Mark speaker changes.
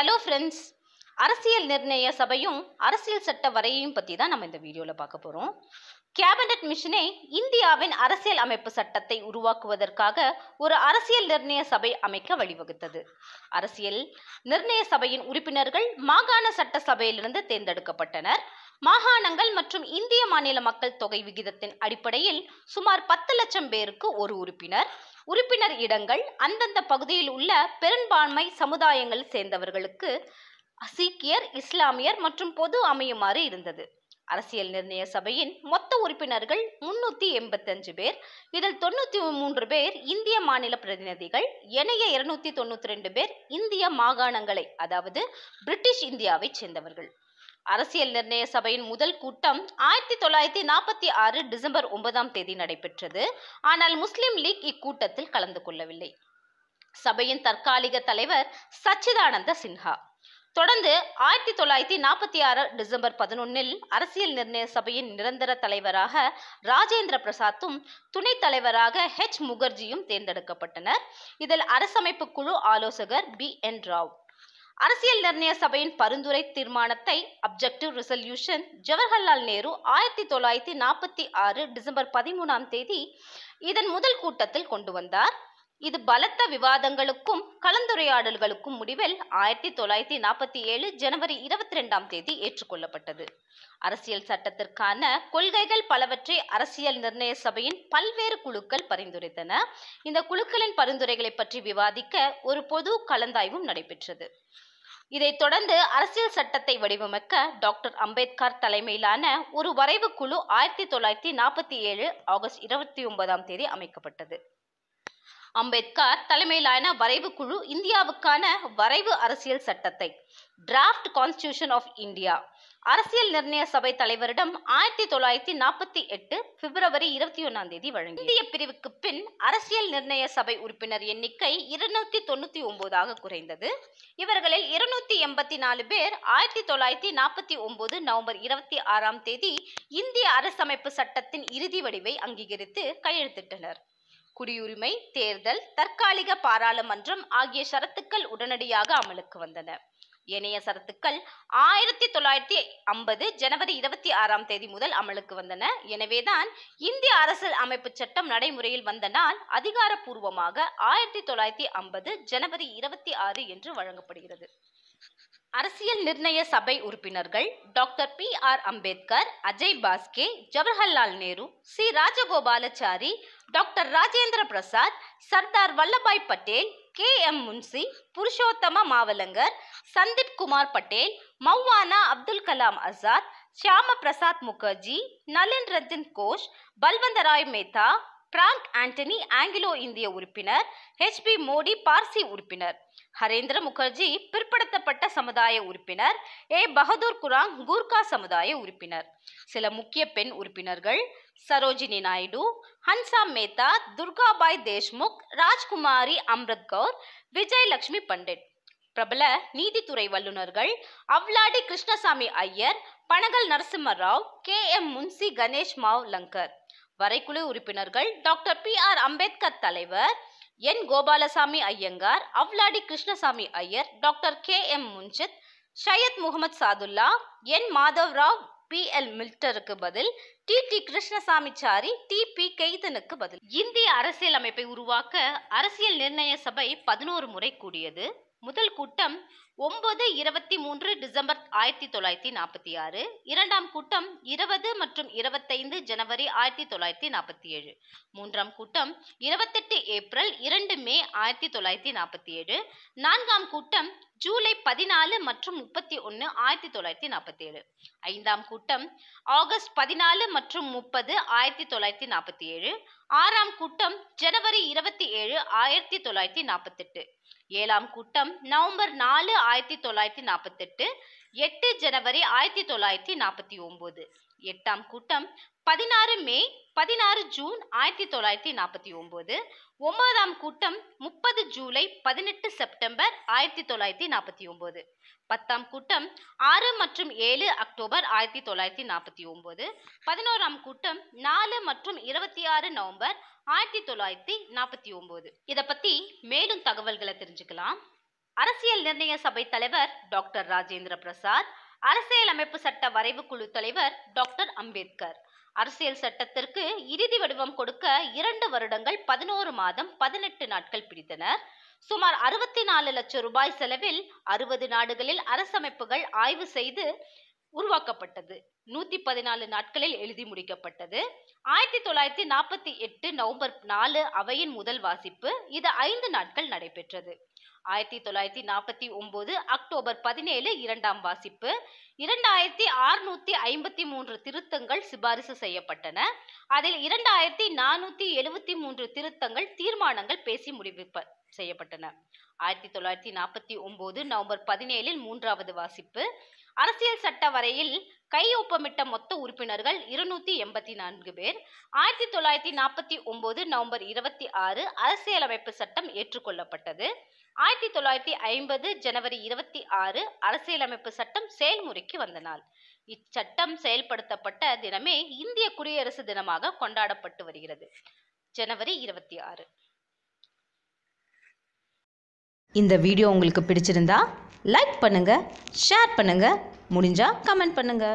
Speaker 1: hello friends அரசியல் நிர்ணய சபையும் அரசியல் சட்ட வரையையும் பற்றி தான் நம்ம இந்த வீடியோவில் பார்க்க போகிறோம் கேபினட் மிஷனே இந்தியாவின் அரசியல் அமைப்பு சட்டத்தை உருவாக்குவதற்காக ஒரு அரசியல் நிர்ணய சபை அமைக்க வழிவகுத்தது அரசியல் நிர்ணய சபையின் உறுப்பினர்கள் மாகாண சட்ட சபையிலிருந்து தேர்ந்தெடுக்கப்பட்டனர் மாகாணங்கள் மற்றும் இந்திய மாநில மக்கள் தொகை விகிதத்தின் அடிப்படையில் சுமார் பத்து லட்சம் பேருக்கு ஒரு உறுப்பினர் உறுப்பினர் இடங்கள் அந்தந்த பகுதியில் உள்ள பெரும்பான்மை சமுதாயங்கள் சேர்ந்தவர்களுக்கு சீக்கியர் இஸ்லாமியர் மற்றும் பொது அமையுமாறு இருந்தது அரசியல் நிர்ணய சபையின் மொத்த உறுப்பினர்கள் முன்னூத்தி எண்பத்தஞ்சு பேர் இதில் தொண்ணூத்தி மூன்று பேர் இந்திய மாநில பிரதிநிதிகள் இணைய இருநூத்தி தொண்ணூத்தி ரெண்டு பேர் இந்திய மாகாணங்களை அதாவது பிரிட்டிஷ் இந்தியாவை சேர்ந்தவர்கள் அரசியல் நிர்ணய சபையின் முதல் கூட்டம் ஆயிரத்தி தொள்ளாயிரத்தி நாற்பத்தி ஆறு டிசம்பர் ஒன்பதாம் தேதி நடைபெற்றது ஆனால் முஸ்லிம் லீக் இக்கூட்டத்தில் கலந்து கொள்ளவில்லை சபையின் தற்காலிக தலைவர் சச்சிதானந்த சின்ஹா தொடர்ந்து ஆயிரத்தி தொள்ளாயிரத்தி நாற்பத்தி ஆறு டிசம்பர் பதினொன்னில் அரசியல் நிர்ணய சபையின் நிரந்தர தலைவராக ராஜேந்திர பிரசாத்தும் துணைத் தலைவராக ஹெச் முகர்ஜியும் தேர்ந்தெடுக்கப்பட்டனர் இதில் அரசமைப்பு குழு ஆலோசகர் பி என் ராவ் அரசியல் நிர்ணய சபையின் பரிந்துரை தீர்மானத்தை அப்ஜெக்டிவ் ரிசல்யூஷன் ஜவஹர்லால் நேரு ஆயிரத்தி தொள்ளாயிரத்தி நாற்பத்தி ஆறு டிசம்பர் பதிமூணாம் தேதி இதன் முதல் கூட்டத்தில் கொண்டு வந்தார் இது பலத்த விவாதங்களுக்கும் கலந்துரையாடல்களுக்கும் முடிவில் ஆயிரத்தி தொள்ளாயிரத்தி நாற்பத்தி ஏழு ஜனவரி இருபத்தி ரெண்டாம் தேதி ஏற்றுக்கொள்ளப்பட்டது அரசியல் சட்டத்திற்கான கொள்கைகள் பலவற்றை அரசியல் நிர்ணய சபையின் பல்வேறு குழுக்கள் பரிந்துரைத்தன இந்த குழுக்களின் பரிந்துரைகளை பற்றி விவாதிக்க ஒரு பொது கலந்தாய்வும் நடைபெற்றது இதைத் தொடர்ந்து அரசியல் சட்டத்தை வடிவமைக்க டாக்டர் அம்பேத்கர் தலைமையிலான ஒரு வரைவு குழு ஆயிரத்தி தொள்ளாயிரத்தி நாற்பத்தி ஏழு ஆகஸ்ட் இருபத்தி ஒன்பதாம் தேதி அமைக்கப்பட்டது அம்பேத்கர் தலைமையிலான வரைவு குழு இந்தியாவுக்கான வரைவு அரசியல் சட்டத்தை டிராப்ட் கான்ஸ்டியூஷன் ஆஃப் இந்தியா அரசியல் நிர்ணய சபை தலைவரிடம் ஆயிரத்தி தொள்ளாயிரத்தி நாற்பத்தி எட்டு பிப்ரவரி இருபத்தி ஒன்னாம் தேதி வழங்கி இந்திய பிரிவுக்கு பின் அரசியல் நிர்ணய சபை உறுப்பினர் எண்ணிக்கை இருநூத்தி தொண்ணூத்தி ஒன்பதாக குறைந்தது இவர்களில் இருநூத்தி எண்பத்தி நாலு பேர் ஆயிரத்தி தொள்ளாயிரத்தி நாற்பத்தி ஒன்பது நவம்பர் இருபத்தி ஆறாம் தேதி இந்திய அரசமைப்பு சட்டத்தின் இறுதி வடிவை அங்கீகரித்து கையெழுத்திட்டனர் குடியுரிமை தேர்தல் தற்காலிக பாராளுமன்றம் ஆகிய ஷரத்துக்கள் உடனடியாக அமலுக்கு வந்தன ஏனைய சரத்துக்கள் ஆயிரத்தி தொள்ளாயிரத்தி ஐம்பது ஜனவரி இருபத்தி ஆறாம் தேதி முதல் அமலுக்கு வந்தன எனவேதான் இந்திய அரசியல் அமைப்பு சட்டம் நடைமுறையில் வந்த நாள் அதிகாரப்பூர்வமாக ஆயிரத்தி தொள்ளாயிரத்தி ஐம்பது ஜனவரி இருபத்தி ஆறு என்று வழங்கப்படுகிறது அரசியல் நிர்ணய சபை உறுப்பினர்கள் doctor B R Ambedkar Ajay பாஸ்கே Jawaharlal Nehru C Rajagopalachari doctor Rajendra Prasad Sardar Vallabhbhai Patel K M Munshi Purushottam Mavalankar Sandeep Kumar Patel மௌவானா Abdul Kalam Azad Shyama Prasad Mukherjee Nalin Ranjan Ghosh Balwantrai Mehta Frank Anthony Anglo இந்திய உறுப்பினர் ஹெச்பி மோடி பார்சி உறுப்பினர் ஹரேந்திர முகர்ஜி பிற்படுத்தப்பட்ட சமுதாய உறுப்பினர் ஏ பகதூர் குராங் கூர்கா சமுதாய உறுப்பினர் சில முக்கிய பெண் உறுப்பினர்கள் சரோஜினி நாயுடு ஹன்சா மேத்தா துர்காபாய் தேஷ்முக் ராஜ்குமாரி அம்ரத் கௌர் விஜயலட்சுமி பண்டிட் பிரபல நீதித்துறை வல்லுநர்கள் Alladi Krishnaswamy Iyer Panagal Narasimha Rao K M Munshi Ganesh Mavalankar வரைக்குழு உறுப்பினர்கள் டாக்டர் பி ஆர் அம்பேத்கர் தலைவர் N Gopalaswamy Ayyangar Alladi Krishnaswamy Iyer doctor K M Munshi Syed Mohammed Saadulla N Madhav Rao B L மில்டருக்கு பதில் T T Krishnamachari D P கெய்தனுக்கு பதில் இந்திய அரசியல் அமைப்பை உருவாக்க அரசியல் நிர்ணய சபை பதினோரு முறை கூடியது முதல் கூட்டம் ஒன்பது இருபத்தி மூன்று டிசம்பர் ஆயிரத்தி தொள்ளாயிரத்தி நாற்பத்தி ஆறு இரண்டாம் கூட்டம் இருபது மற்றும் இருபத்தைந்து ஜனவரி ஆயிரத்தி தொள்ளாயிரத்தி நாற்பத்தி ஏழு மூன்றாம் கூட்டம் இருபத்தெட்டு ஏப்ரல் இரண்டு மே ஆயிரத்தி தொள்ளாயிரத்தி நாற்பத்தி ஏழு நான்காம் கூட்டம் ஜூலை பதினாலு மற்றும் முப்பத்தி ஒன்று ஆயிரத்தி தொள்ளாயிரத்தி நாற்பத்தி ஏழு ஐந்தாம் கூட்டம் ஆகஸ்ட் பதினாலு மற்றும் முப்பது ஆயிரத்தி தொள்ளாயிரத்தி நாற்பத்தி ஏழு ஆறாம் கூட்டம் ஜனவரி இருபத்தி ஏழு ஆயிரத்தி தொள்ளாயிரத்தி நாற்பத்தெட்டு ஏழாம் கூட்டம் நவம்பர் நாலு ஆயிரத்தி தொள்ளாயிரத்தி நாற்பத்தெட்டு எட்டு ஜனவரி ஆயிரத்தி தொள்ளாயிரத்தி நாற்பத்தி ஒம்பது எட்டாம் கூட்டம் பதினாறு மே பதினாறு ஜூன் ஆயிரத்தி தொள்ளாயிரத்தி நாற்பத்தி ஒம்பது ஒன்பதாம் கூட்டம் முப்பது ஜூலை பதினெட்டு செப்டம்பர் ஆயிரத்தி தொள்ளாயிரத்தி நாற்பத்தி ஒம்பது பத்தாம் கூட்டம் ஆறு மற்றும் ஏழு அக்டோபர் ஆயிரத்தி தொள்ளாயிரத்தி நாற்பத்தி ஒம்பது பதினோராம் கூட்டம் நாலு மற்றும் இருபத்தி ஆறு நவம்பர் ஆயிரத்தி தொள்ளாயிரத்தி நாற்பத்தி ஒம்பது இதை பற்றி மேலும் தகவல்களை தெரிஞ்சுக்கலாம் அரசியல் நிர்ணய சபை தலைவர் டாக்டர் ராஜேந்திர பிரசாத் அரசியலமைப்பு சட்ட வரைவு குழு தலைவர் டாக்டர் அம்பேத்கர் அரசியல் சட்டத்திற்கு இறுதி வடிவம் கொடுக்க இரண்டு வருடங்கள் பதினோரு மாதம் பதினெட்டு நாட்கள் பிடித்தனர் சுமார் அறுபத்தி நாலு லட்சம் ரூபாய் செலவில் அறுபது நாடுகளில் அரசமைப்புகள் ஆய்வு செய்து உருவாக்கப்பட்டது நூத்தி பதினாலு நாட்களில் எழுதி முடிக்கப்பட்டது ஆயிரத்தி தொள்ளாயிரத்தி நாற்பத்தி எட்டு நவம்பர் நாலு அவையின் முதல் வாசிப்பு இது ஐந்து நாட்கள் நடைபெற்றது ஆயிரத்தி தொள்ளாயிரத்தி நாற்பத்தி ஒன்பது அக்டோபர் பதினேழு இரண்டாம் வாசிப்பு இரண்டாயிரத்தி ஆறுநூத்தி ஐம்பத்தி மூன்று திருத்தங்கள் சிபாரிசு செய்யப்பட்டன அதில் இரண்டாயிரத்தி நானூத்தி எழுபத்தி மூன்று திருத்தங்கள் தீர்மானங்கள் பேசி முடிவு செய்யப்பட்டன ஆயிரத்தி தொள்ளாயிரத்தி நாற்பத்தி ஒன்பது நவம்பர் பதினேழில் மூன்றாவது வாசிப்பு அரசியல் சட்ட வரையில் கை ஒப்பமிட்ட மொத்த உறுப்பினர்கள் இருநூத்தி எண்பத்தி நான்கு பேர் ஆயிரத்தி தொள்ளாயிரத்தி நாற்பத்தி ஒன்பது நவம்பர் இருபத்தி ஆறு அரசியலமைப்பு சட்டம் ஏற்றுக்கொள்ளப்பட்டது ஆயிரத்தி தொள்ளாயிரத்தி ஐம்பது ஜனவரி இருபத்தி ஆறு அரசியலமைப்பு சட்டம் செயல்முறைக்கு நிலைக்கு வந்த நாள் இச்சட்டம் செயல்படுத்தப்பட்ட தினமே இந்திய குடியரசு தினமாக கொண்டாடப்பட்டு வருகிறது ஜனவரி இருபத்தி ஆறு இந்த வீடியோ உங்களுக்கு பிடிச்சிருந்தா லைக் பண்ணுங்க ஷேர் பண்ணுங்க முடிஞ்சா கமெண்ட் பண்ணுங்க